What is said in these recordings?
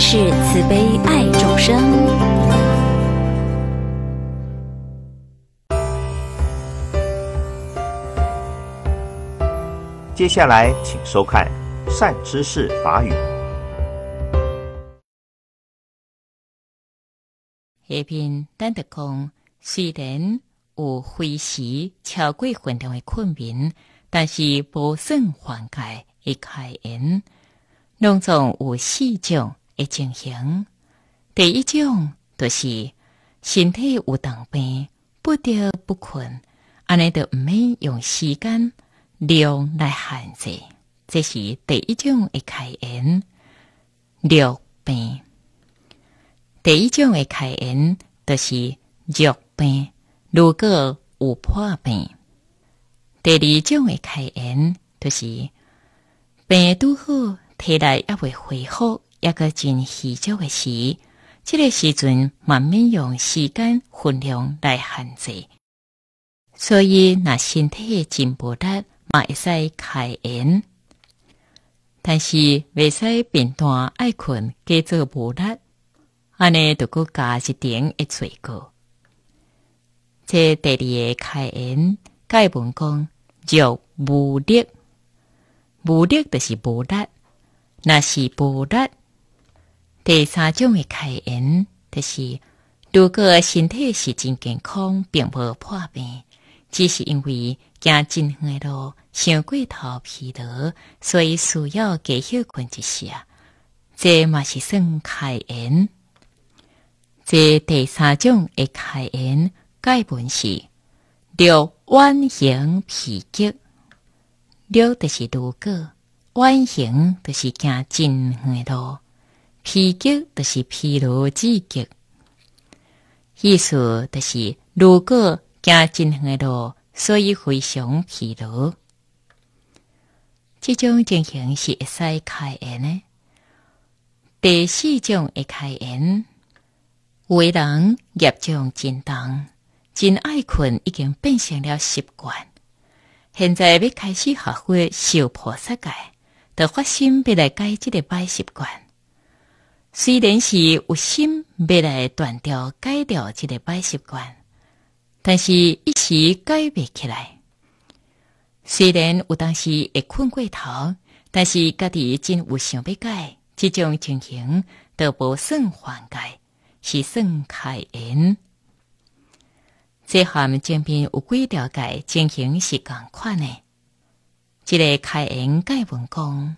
是慈悲爱众生。接下来，请收看《善知识法语》。那边等特讲，虽然有欢喜乔贵混同的困民，但是不生还界一开恩，当中有四种。会进行。第一种就是身体有病，不得不困，安尼就毋免用时间量来限制。这是第一种的开言，六病。第一种的开言就是尿病。如果有破病，第二种的开言就是病拄好，体内也会恢复。一个真稀少诶时，这个时阵慢慢用时间分量来限制。所以，若身体真无力，嘛会使开颜，但是未使频段爱困加做无力。安尼著个加一点一罪过。在第二个开颜盖文讲叫无力，无力著是无力，若是无力。第三种的开恩，就是如果身体是真健康，并无破病，只是因为行真远的路伤过头皮的，所以需要休困一下。这嘛是算开恩。这第三种的开恩，根本是叫弯形皮筋。了，就是如果弯形，就是行真远的路。疲倦就是疲劳之极，意思就是如果行真远的，路，所以非常疲劳。这种情形是会使开眼的。第四种会开眼，为人业障沉重，真爱困已经变成了习惯。现在要开始学会受菩萨戒，得发心来改这个坏习惯。虽然是有心要来断掉、改掉这个坏习惯，但是一时改不起来。虽然有当时会困过头，但是家己真有想欲改，这种情形都不算缓改，是算开恩。这下面这有几条改情形是共款的，这个开恩改文公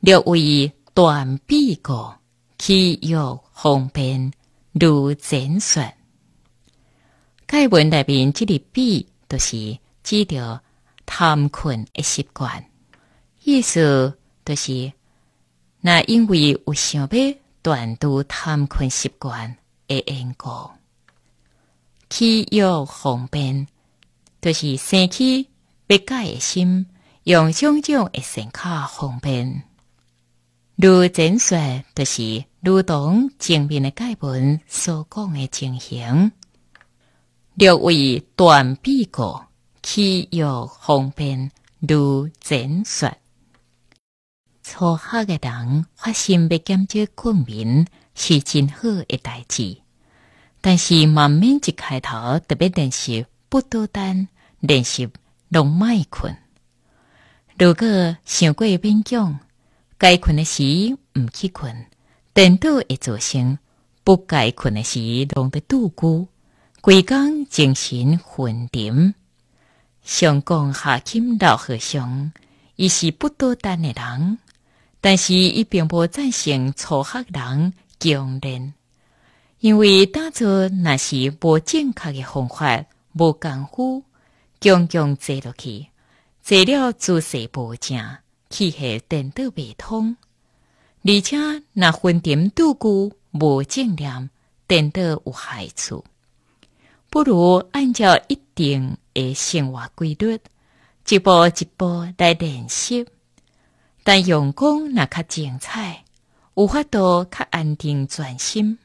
略为断臂过。起要方便如前说，戒文内面即个比，就是指着贪困的习惯。意思就是，那因为有想要断除贪困习惯的因果，起要方便，就是生起不改诶心，用种种诶善巧方便。如前所述，就是如同前面的解文所讲的情形。六位断臂国，气若方便，如前所述。初学的人，发现不减少困眠，是真好一代志。但是慢慢一开头，特别练习不多单，练习拢卖困。如果想过勉强。该困的时毋去困，颠倒会造成不该困的时拢得倒过，规工精神昏沉。上工下勤老和尚，伊是不多单的人，但是伊并无赞成粗学人强人，因为当作若是无正确的方法，无功夫，强强做落去，做了姿势无正。气血颠倒不通，而且若分点多久无正念，颠倒有害处。不如按照一定的生活规律，一步一步来练习，但用功那较精彩，有法度较安定专心。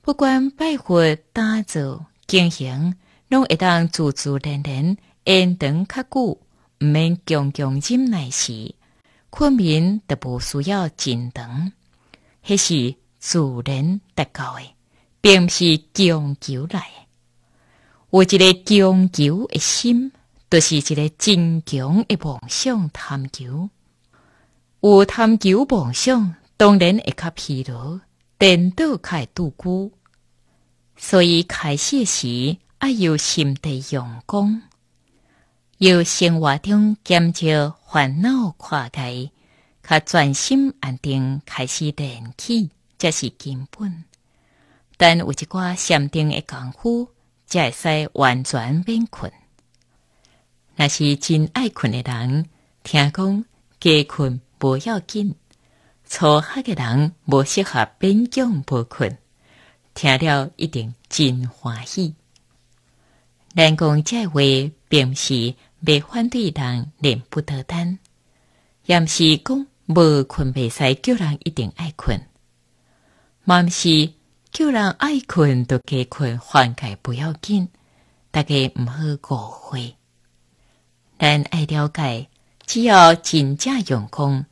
不管拜佛、打坐、经行，拢会当自自然然安顿较久。毋免强强忍耐时，困眠都无需要真长，迄是自然得到诶，并毋是强求来。有一个强求的心，就是一个坚强的梦想探求。有探求梦想，当然会较疲劳，但都开度过。所以开始时，爱要心地用功。由生活中减少烦恼、跨界，较专心安定，开始练起，这是根本。但有一寡禅定的功夫，才会使完全免困。若是真爱困的人，听讲加困无要紧，粗吓的人无适合勉强无困，听了一定真欢喜。咱讲这话，并不是。未反对人念不得单，也毋是讲无困未使叫人一定爱困，嘛毋是叫人爱困就加困，缓解不要紧，大家毋好误会。咱爱了解，只要真正用功，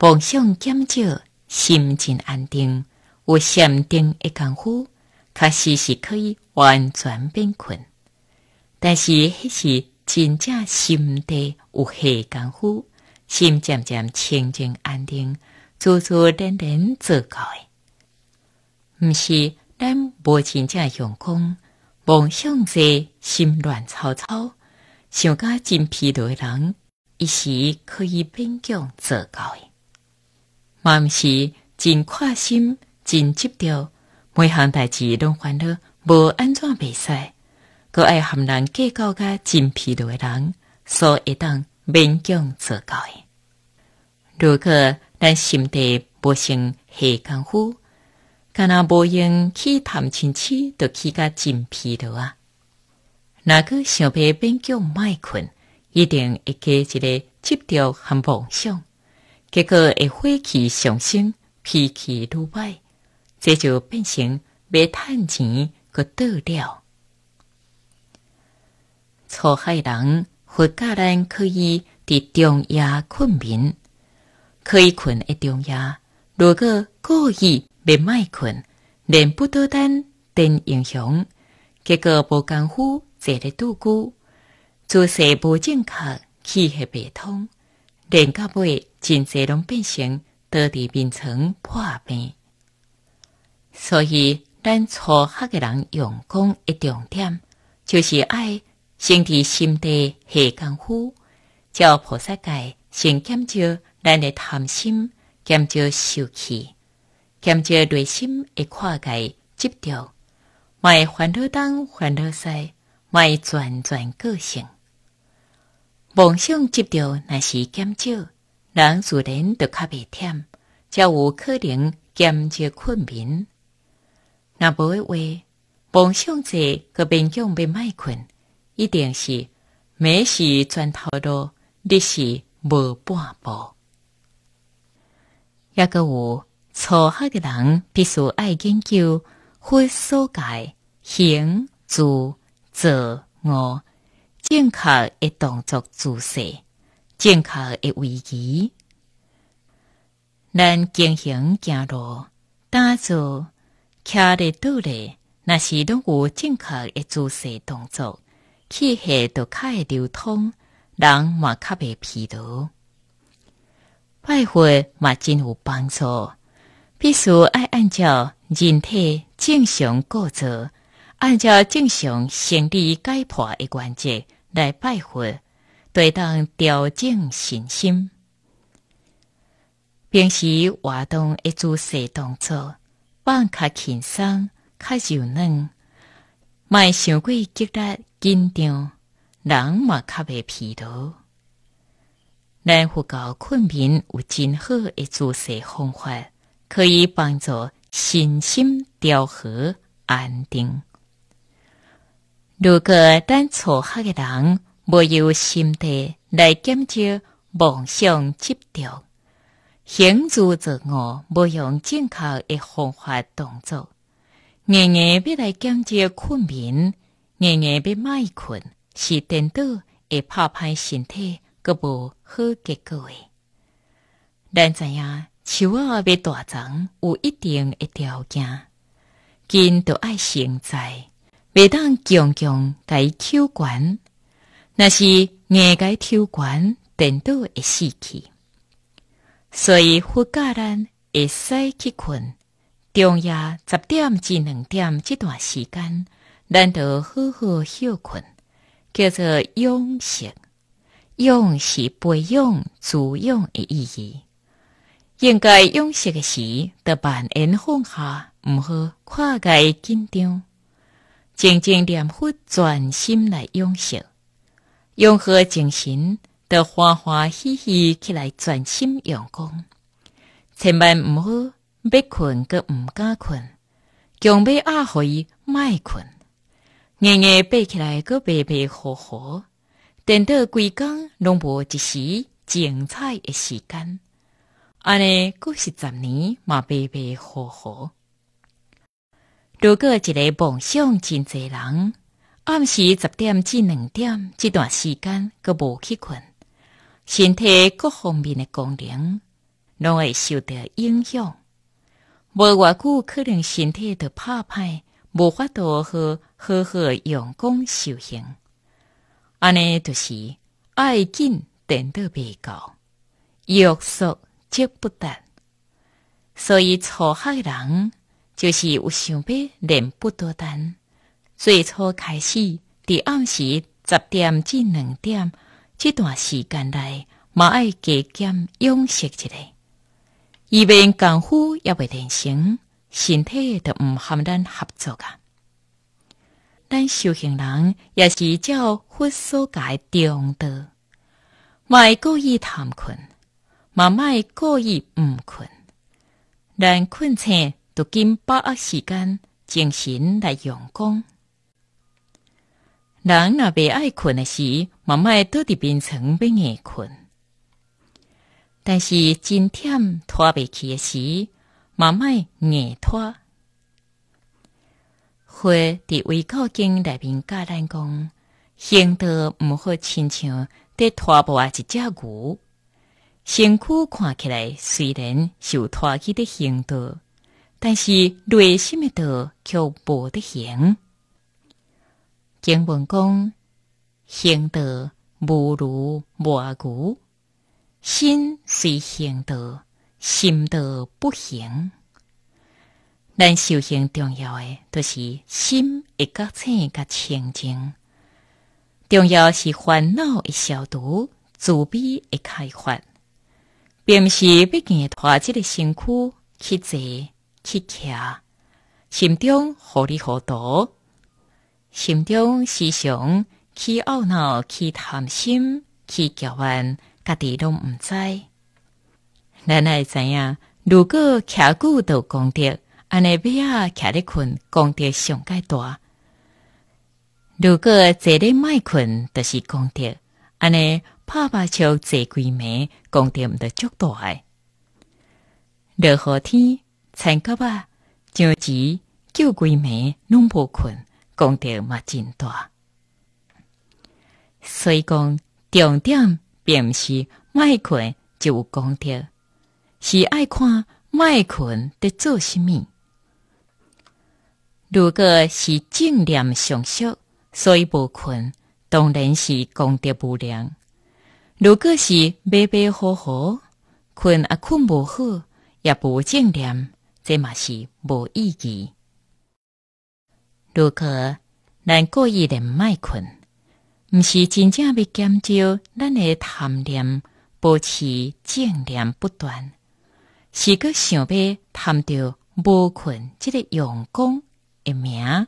梦想减少，心情安定，有善定一功夫，确实是可以完全变困。但是迄是。真正心地有下功夫，心渐渐清净安定，做做连连做到的，毋是咱无真正用功，梦想多，心乱草草，想较真疲劳的人，一时可以勉强做到的，嘛毋是真快心，真执着，每项代志拢烦恼，无安怎袂使？个爱含人计较个、真疲劳个人，所以当勉强做教诶。如果咱心地无像平光夫，干那无用去谈亲戚，就去个真疲劳啊！那个想被勉强卖困，一定会加一个执着含梦想，结果会火气上升，脾气愈坏，这就变成未趁钱个倒掉。初黑人或教人可以伫中夜困眠，可以困一中夜。如果故意未卖困，连不多单电英响，结果无功夫坐咧独孤，姿事无正确，气血不通，连到尾真侪拢变成倒伫眠床破病。所以咱初学的人用功的重点，就是爱。先地、心地下功夫，叫菩萨界先减少咱的贪心，减少受气，减少内心的化解执着，卖烦恼东，烦恼西，卖转转个性。梦想执着那是减少，人自然就较袂忝，才有可能减少困眠。若无的话，梦想者和平疆便卖困。一定是，马是转头路，你是无半步。抑阁有初学的人，必须爱研究或所改行、住坐卧，正确的动作姿势，正确的位移，咱进行降路，打坐、徛的、倒立，那些拢有正确的姿势动作。气血较会流通，人嘛较袂疲劳。拜佛嘛真有帮助，必须爱按照人体正常构造，按照正常生理解剖的关节来拜佛，对当调整身心。平时活动一组小动作，放较轻松，较柔嫩，卖想过激烈。紧张，人嘛较会疲劳。来佛教困眠有真好诶做事方法，可以帮助身心调和安定。如果咱错下诶人，无有心地来减少妄想执着，行助自我无用正确诶方法动作，年年要来减少困眠。硬硬要卖困，是电脑会拍歹身体，佮无好结果诶。咱知影，树啊要大长，有一定诶条件，因得爱成材，袂当强强伊抽悬，若是硬甲伊抽悬，电脑会死去。所以，活教咱会使去困，中夜十点至两点这段时间。咱得好好休困，叫做养息。养是培养、滋养的意义。应该养息的时，得扮演放下，毋好跨界紧张，静静念佛，专心来养息。用好精神，着欢欢喜喜起来专心用功。千万毋好要困，阁毋敢困，强要压回，卖困。日日爬起来，搁爬爬好好；等到规工拢无一时精彩的时间。安尼过是十年，嘛爬爬好好。如果一个梦想真济人，暗时十点至两点这段时间，搁无去困，身体各方面的功能拢会受到影响，无偌久可能身体都怕歹。无法度好好好用功修行，安尼就是爱紧等到被告，约束则不达，所以错害人就是有想要人不多等。最初开始伫暗时十点至两点这段时间内，嘛爱加减用息一下，以免功夫也未练成。身体都毋含咱合作啊！咱修行人也是照佛所解中道，卖故意贪困，也莫故意毋困。咱困醒都紧把握时间，精神来用功。人若未爱困的时，嘛妈倒伫眠床边硬困。但是真忝拖袂起的时，马卖二拖，或伫维教经内面教单讲，行德唔好亲像在拖布一只牛，身躯看起来虽然受拖起的行德，但是内心的却无得行。经文讲，行德不如磨牛，心是行德。心道不行，咱修行重要的都是心一个清一个清净，重要是烦恼一消毒，慈悲一开发，并不是毕竟拖这个身躯去做去倚，心中何里何多？心中思想，去懊恼，去贪心，去交换，家底都唔知。咱会知影，如果徛久就功掉，安尼尾啊徛咧困，功掉上介大。如果坐咧卖困，就是功掉，安尼拍趴就坐规暝，功掉毋得足大。诶。热雨天、长假、上集、叫规暝拢无困，功掉嘛真大。所以讲，重点并毋是卖困就有功掉。是爱看麦困伫做啥物？如果是正念上失，所以无困，当然是功德无量。如果是白白活活困也困无好，也无正念，即嘛是无意义。如果咱故意毋爱困，毋是真正要减少咱的贪念，保持正念不断。是阁想要谈到无困，即个用功诶名，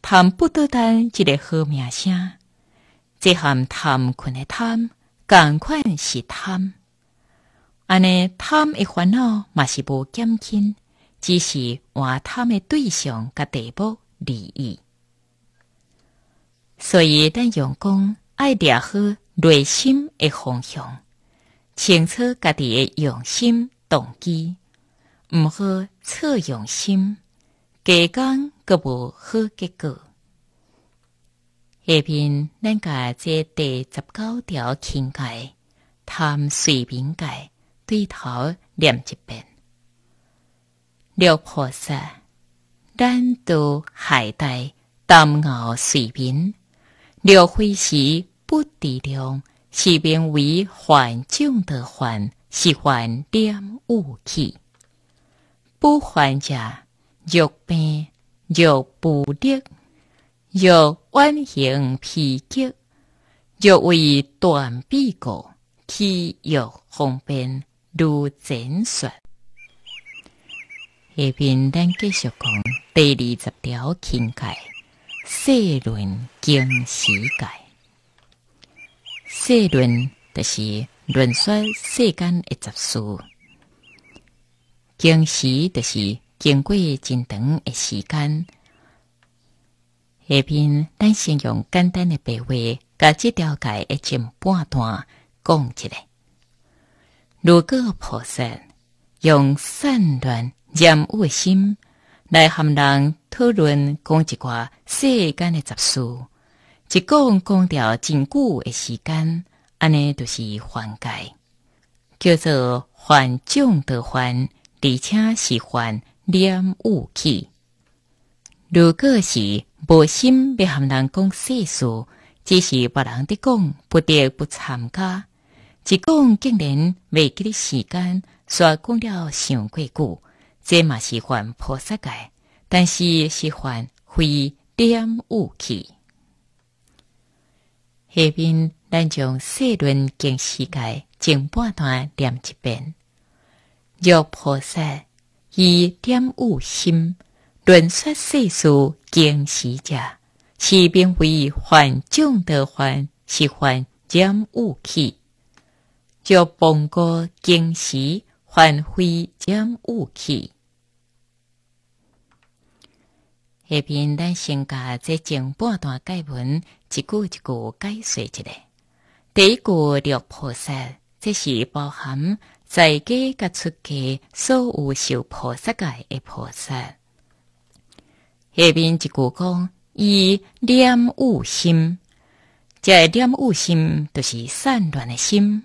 谈不单单一个好名声。即项谈困诶贪，共款是贪。安尼贪诶烦恼，嘛是无减轻，只是换贪诶对象，甲地步利益。所以咱用功爱掠好内心诶方向，清楚家己诶用心。动机唔好错用心，加较，都无好结果。下边咱甲这第十九条讲解贪随便解，对头念一遍。六菩萨，咱都海带贪傲随便，六非时不敌量，是便为幻境的幻。喜欢点武器，不患者就病，就不跌，就弯形皮骨，就为断臂狗，肌肉红便如真说。下边咱继续讲第二十条情解，四论经史解。四论就是。论说世间一杂事，经时就是经过真长的时间。下边，咱先用简单的白话，把这条界的前半段讲起来。如果菩萨用善乱染污的心来和人讨论讲一挂世间的杂事，一讲讲条真久的时间。安尼就是还债，叫做还账得还，而且是还念雾气。如果是无心要含人讲世事，只是别人的讲，不得不参加。一讲竟然未记的时间，煞讲了上几句，即嘛是还菩萨界，但是是还非点雾气。下边。咱将四轮经世界前半段念一遍。若菩萨以点悟心，论说世俗经世界，是名为幻众得幻，是幻将悟去。若崩过经时，患非将悟去。下边咱先讲这前半段解文，一句一句解说起来。第一句六菩萨，即是包含在家甲出家所有受菩萨界的菩萨。下面一句讲，以念污心，这念污心，就是散乱的心，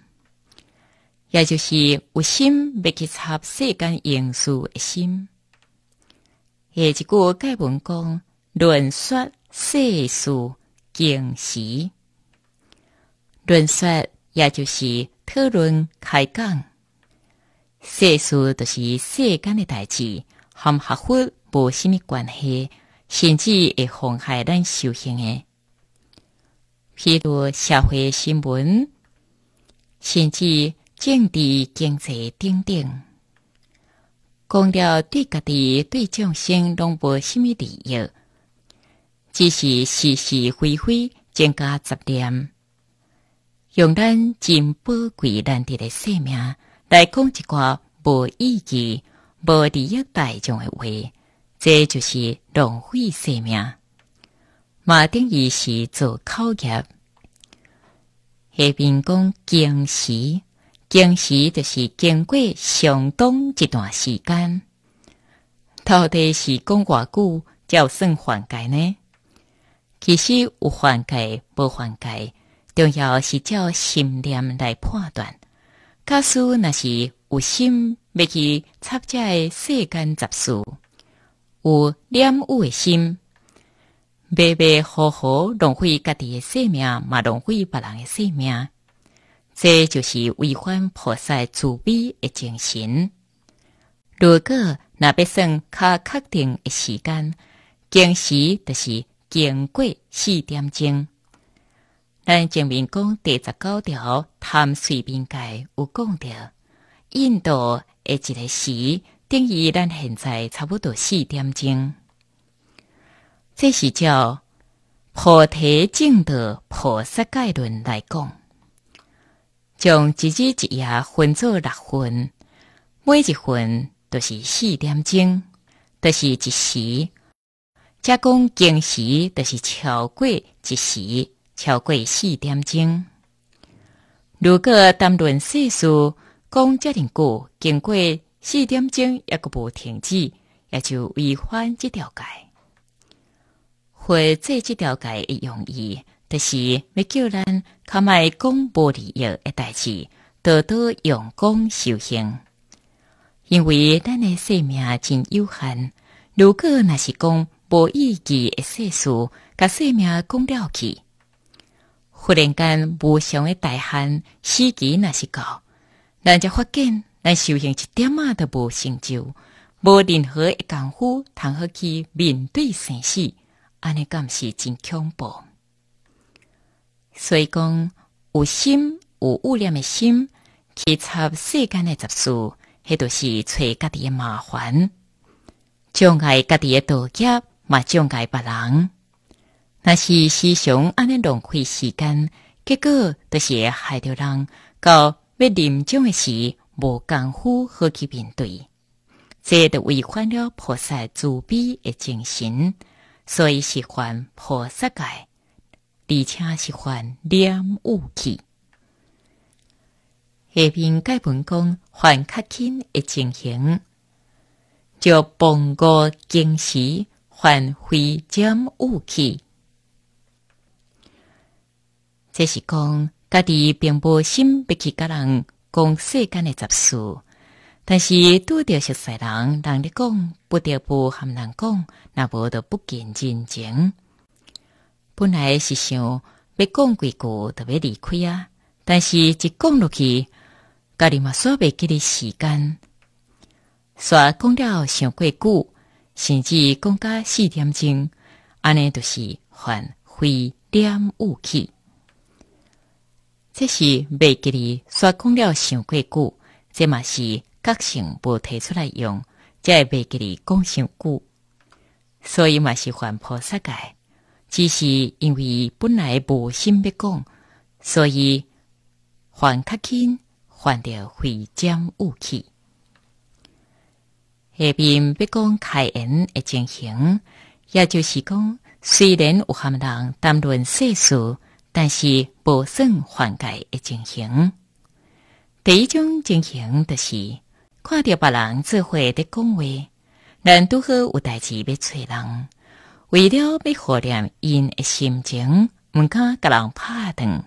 也就是有心要去插世间因素的心。下一句偈文讲，论说世事经时。论述也就是讨论、开讲，世事就是世间诶代志，含合乎无什么关系，甚至会妨害咱修行诶。譬如社会新闻，甚至政治、经济等等，讲了对家己、对众生拢无什么利益，只是是是非非增加杂念。用咱真宝贵难得的生命来讲一挂无意义、无利益大众的话，这就是浪费生命。马丁伊是做考验，迄边讲经时，经时就是经过相当一段时间。到底是讲偌久才算缓解呢？其实有缓解无缓解。重要是照心念来判断。假使若是有心要去参加世间杂事，有念有的心，白白好好浪费家己的生命，嘛浪费别人的生命，这就是违反菩萨慈悲的精神。如果那要算较确定的时间，经时就是经过四点钟。咱前面讲第十九条谈随便界有讲着，印度的一个时定义，咱现在差不多四点钟。这是照菩提正道菩萨戒论来讲，将一日一夜分作六分，每一分都是四点钟，都是一时。加工讲定时，都是超过一时。超过四点钟。如果谈论世事，讲遮尼久，经过四点钟抑个无停止，也就违反即条界。或做即条界用意，但是要叫咱较卖讲无利益的代志，多多用功修行。因为咱的生命真有限。如果若是讲无意义的世事，甲生命讲了去。忽然间，无常诶大旱，时机那是到，咱就发现咱修行一点仔都无成就，无任何一功夫，谈何去面对生死？安尼感是真恐怖。所以讲，有心有污染诶心，去插世间诶杂事，迄都是找家己诶麻烦，障碍家己诶道业，嘛障碍别人。那是时常安尼浪费时间，结果都是害着人到要临终的时无功夫好去面对，这都违反了菩萨慈悲的精神。所以喜欢菩萨界，而且喜欢念悟去。下边解文讲犯较轻的情形，就崩过经时犯非将悟去。即是讲，家己并无心欲去甲人讲世间诶杂事，但是拄着熟悉人，人咧讲，不得不含人讲，那无得不近真情。本来是想要讲几句，特别离开啊，但是一讲落去，家己嘛煞未记咧时间，煞讲了上过久，甚至讲到四点钟，安尼著是还非点误去。这是未吉力说空了想几句，这嘛是个性无提出来用，这未吉力讲上久，所以嘛是还菩萨界，只是因为本来无心要讲，所以还较轻，还着会将雾气。下边要讲开言的情形，也就是讲，虽然有闲人谈论世俗。但是不算缓解的情形。第一种情形就是看到别人智慧的讲话，但拄好有代志要找人，为了要可念因的心情，毋敢甲人拍断，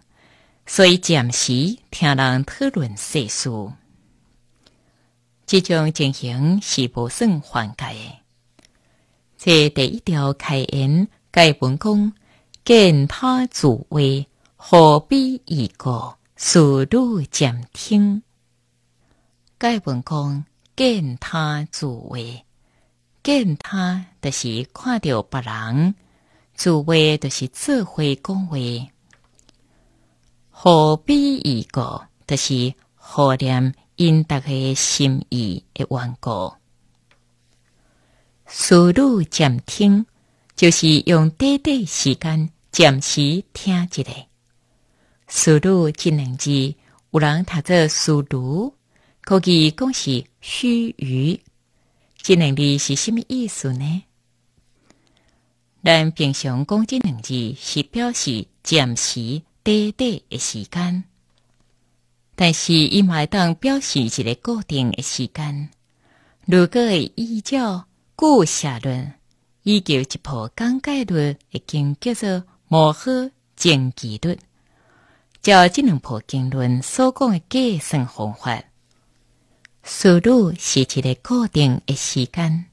所以暂时听人讨论世事。这种情形是不算缓解的。在第一条开言该文公。见他作为，何必一个速度讲听？该文公见他作为，见他就是看到不仁；作为就是智慧公为，何必一个就是可怜因大的心意的顽固？速度讲听，就是用短短时间。暂时听一个速度即两字，有人读作速度，可以讲是须语。即两字是什物意思呢？咱平常讲即两字是表示暂时短短的时间，但是伊会当表示一个固定的时间。如果依照古下论，以及一部讲解论已经叫做。摩诃经结律。照《智能破经论》所讲的计算方法，速度是一个固定的时间。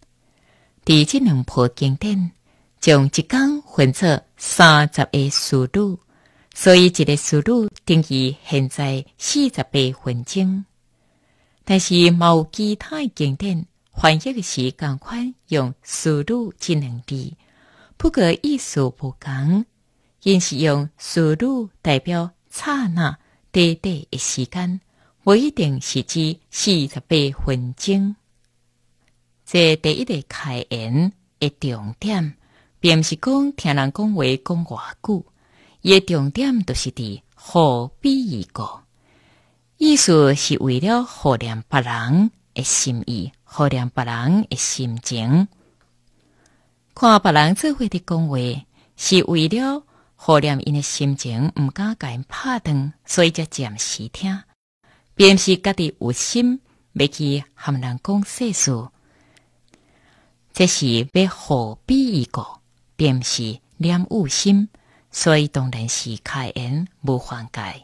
伫《智能破经典》将一天分作三十个速度，所以一个速度等于现在四十八分钟。但是某其他经典翻译的时间款用速度这能字，不过意思不同。因是用数秒代表刹那短短的时间，不一定是指四十八分钟。这第一个开言的重点，并不是讲听人讲话讲偌久，伊的重点都是伫何必而个，意思是为了互量别人的心意，互量别人的心情。看别人智慧的讲话，是为了。可怜因的心情，毋敢甲因拍灯，所以才暂时听。并是家己有心，要去含人讲世事，这是欲何必一个？并是念有心，所以当然是开言无缓解。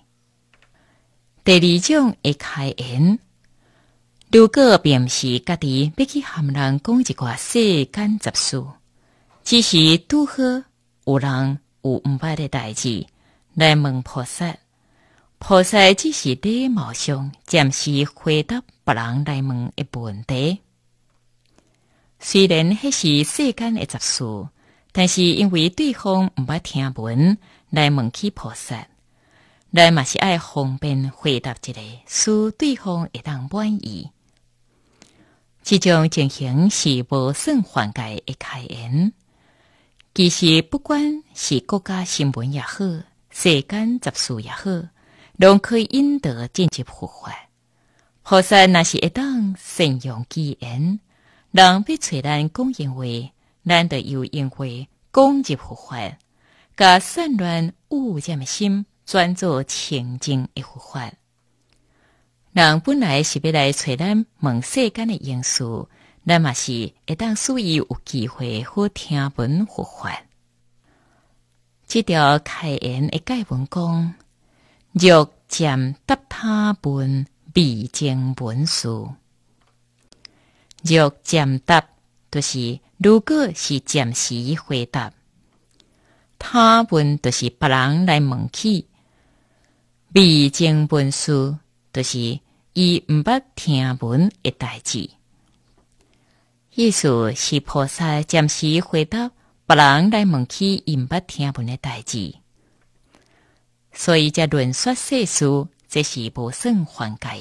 第二种会开言，如果并是家己要去含人讲一句世间杂事，只是拄好有人。有毋捌的代志来问菩萨，菩萨只是在毛上暂时回答别人来问诶问题。虽然迄是世间诶杂事，但是因为对方毋捌听闻来问起菩萨，来嘛是爱方便回答一个，使对方会当满意。即种情形是无损缓解的开言。其实，不管是国家新闻也好，世间杂事也好，拢可以引导进入佛法。菩生若是一当信用机恩，人被找咱讲养为，咱就有因为供养佛法，把散乱污染的心专做清净一佛法。人本来是要来找咱问世间的因素。咱嘛是会当属于有机会好听闻互法。这条开言诶解文讲：若暂答他问，未经本书；若暂答，就是如果是暂时回答。他问就是别人来问起，未经文书，就是伊毋捌听闻诶代志。意思是菩萨暂时回答别人来问起因不听闻的代志，所以这论说世事，这是无算缓解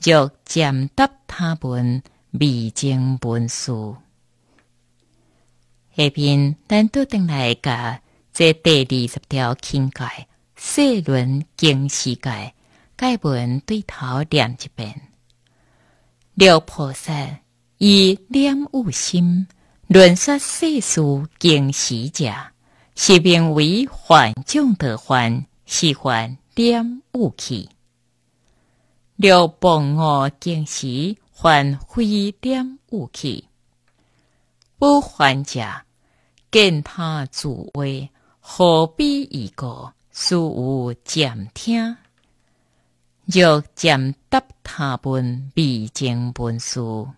的。若渐答他们未精闻事。下边咱都定来个这第二十条境界，世轮经世界该文对头念一遍，六菩萨。以点悟心，论说世俗经习者，是名为幻中得幻，是幻点悟器。若本我经习，还非点悟器。不幻者，见他自为，何必异过，殊无渐听。若渐答他门，未证本书。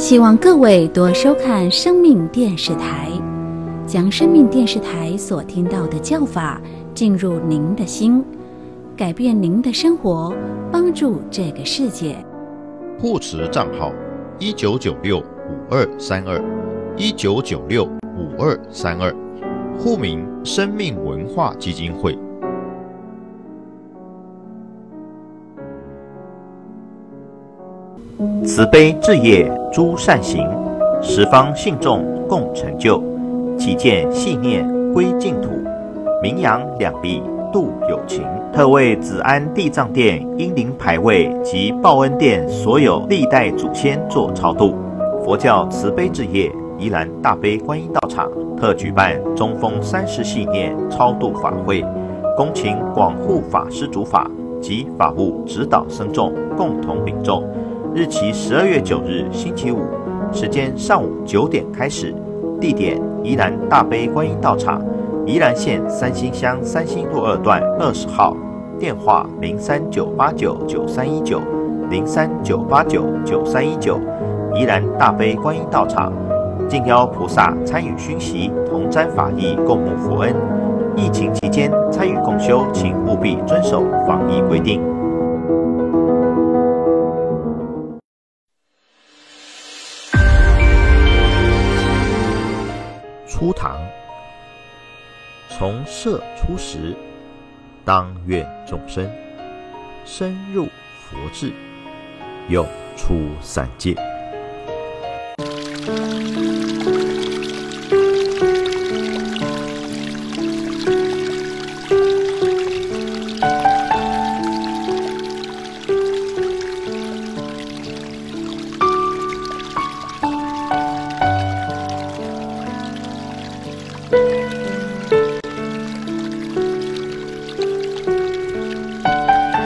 希望各位多收看生命电视台，将生命电视台所听到的教法进入您的心，改变您的生活，帮助这个世界。护持账号：一九九六五二三二，一九九六五二三二，户名：生命文化基金会。慈悲智业诸善行，十方信众共成就，起见信念归净土，名扬两臂度有情，特为紫安地藏殿英灵牌位及报恩殿所有历代祖先做超度。佛教慈悲智业，宜兰大悲观音道场特举办中峰三十信念超度法会，恭请广护法师主法及法务指导，僧众共同领众。日期：十二月九日，星期五。时间：上午九点开始。地点：宜兰大悲观音道场，宜兰县三星乡三星路二段二十号。电话：零三九八九九三一九零三九八九九三一九。宜兰大悲观音道场，敬邀菩萨参与熏习，同沾法益，共沐佛恩。疫情期间参与共修，请务必遵守防疫规定。初唐，从色出时，当愿众生深入佛智，永出三界。